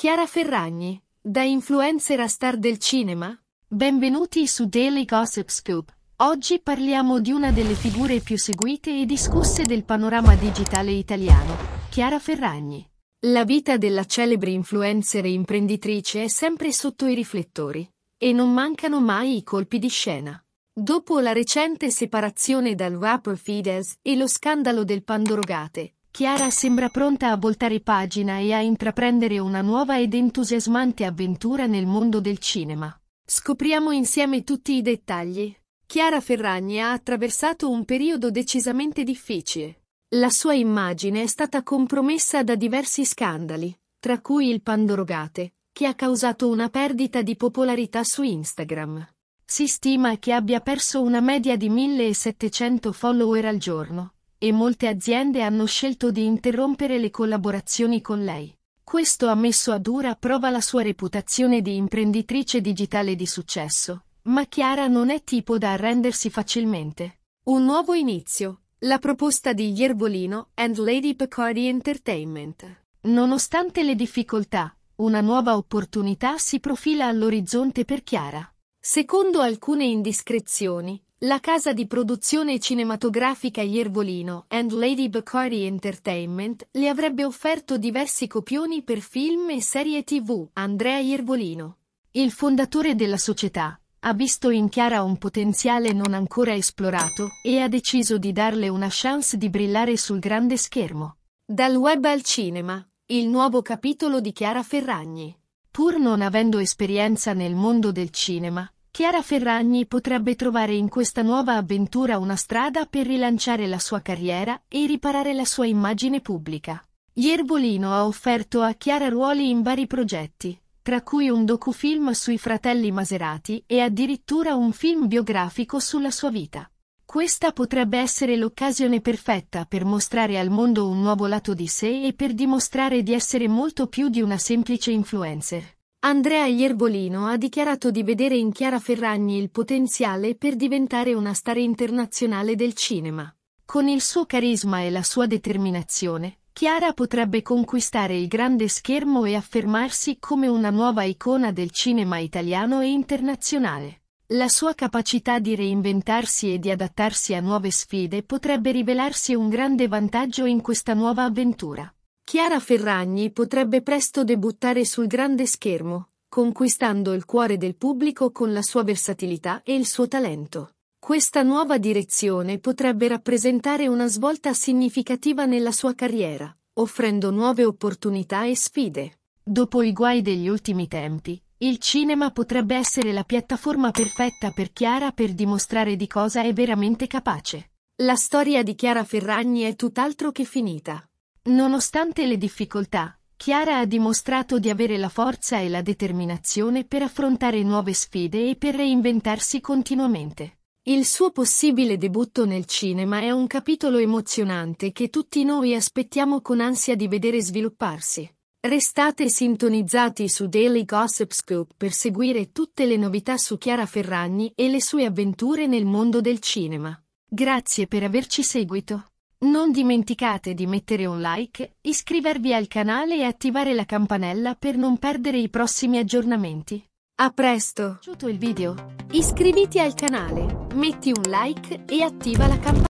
Chiara Ferragni, da influencer a star del cinema? Benvenuti su Daily Gossip Scoop. Oggi parliamo di una delle figure più seguite e discusse del panorama digitale italiano, Chiara Ferragni. La vita della celebre influencer e imprenditrice è sempre sotto i riflettori, e non mancano mai i colpi di scena. Dopo la recente separazione dal rapper Fidesz e lo scandalo del Pandorogate, Chiara sembra pronta a voltare pagina e a intraprendere una nuova ed entusiasmante avventura nel mondo del cinema. Scopriamo insieme tutti i dettagli. Chiara Ferragni ha attraversato un periodo decisamente difficile. La sua immagine è stata compromessa da diversi scandali, tra cui il Pandorogate, che ha causato una perdita di popolarità su Instagram. Si stima che abbia perso una media di 1700 follower al giorno e molte aziende hanno scelto di interrompere le collaborazioni con lei. Questo ha messo a dura prova la sua reputazione di imprenditrice digitale di successo, ma Chiara non è tipo da arrendersi facilmente. Un nuovo inizio, la proposta di Iervolino and Lady Pecori Entertainment. Nonostante le difficoltà, una nuova opportunità si profila all'orizzonte per Chiara. Secondo alcune indiscrezioni, la casa di produzione cinematografica Iervolino and Lady Bacardi Entertainment le avrebbe offerto diversi copioni per film e serie tv. Andrea Iervolino, il fondatore della società, ha visto in Chiara un potenziale non ancora esplorato e ha deciso di darle una chance di brillare sul grande schermo. Dal web al cinema, il nuovo capitolo di Chiara Ferragni. Pur non avendo esperienza nel mondo del cinema, Chiara Ferragni potrebbe trovare in questa nuova avventura una strada per rilanciare la sua carriera e riparare la sua immagine pubblica. Ierbolino ha offerto a Chiara ruoli in vari progetti, tra cui un docufilm sui fratelli Maserati e addirittura un film biografico sulla sua vita. Questa potrebbe essere l'occasione perfetta per mostrare al mondo un nuovo lato di sé e per dimostrare di essere molto più di una semplice influencer. Andrea Ierbolino ha dichiarato di vedere in Chiara Ferragni il potenziale per diventare una star internazionale del cinema. Con il suo carisma e la sua determinazione, Chiara potrebbe conquistare il grande schermo e affermarsi come una nuova icona del cinema italiano e internazionale. La sua capacità di reinventarsi e di adattarsi a nuove sfide potrebbe rivelarsi un grande vantaggio in questa nuova avventura. Chiara Ferragni potrebbe presto debuttare sul grande schermo, conquistando il cuore del pubblico con la sua versatilità e il suo talento. Questa nuova direzione potrebbe rappresentare una svolta significativa nella sua carriera, offrendo nuove opportunità e sfide. Dopo i guai degli ultimi tempi, il cinema potrebbe essere la piattaforma perfetta per Chiara per dimostrare di cosa è veramente capace. La storia di Chiara Ferragni è tutt'altro che finita. Nonostante le difficoltà, Chiara ha dimostrato di avere la forza e la determinazione per affrontare nuove sfide e per reinventarsi continuamente. Il suo possibile debutto nel cinema è un capitolo emozionante che tutti noi aspettiamo con ansia di vedere svilupparsi. Restate sintonizzati su Daily Gossip Scoop per seguire tutte le novità su Chiara Ferragni e le sue avventure nel mondo del cinema. Grazie per averci seguito. Non dimenticate di mettere un like, iscrivervi al canale e attivare la campanella per non perdere i prossimi aggiornamenti. A presto! Piaciuto il video? Iscriviti al canale, metti un like e attiva la campanella.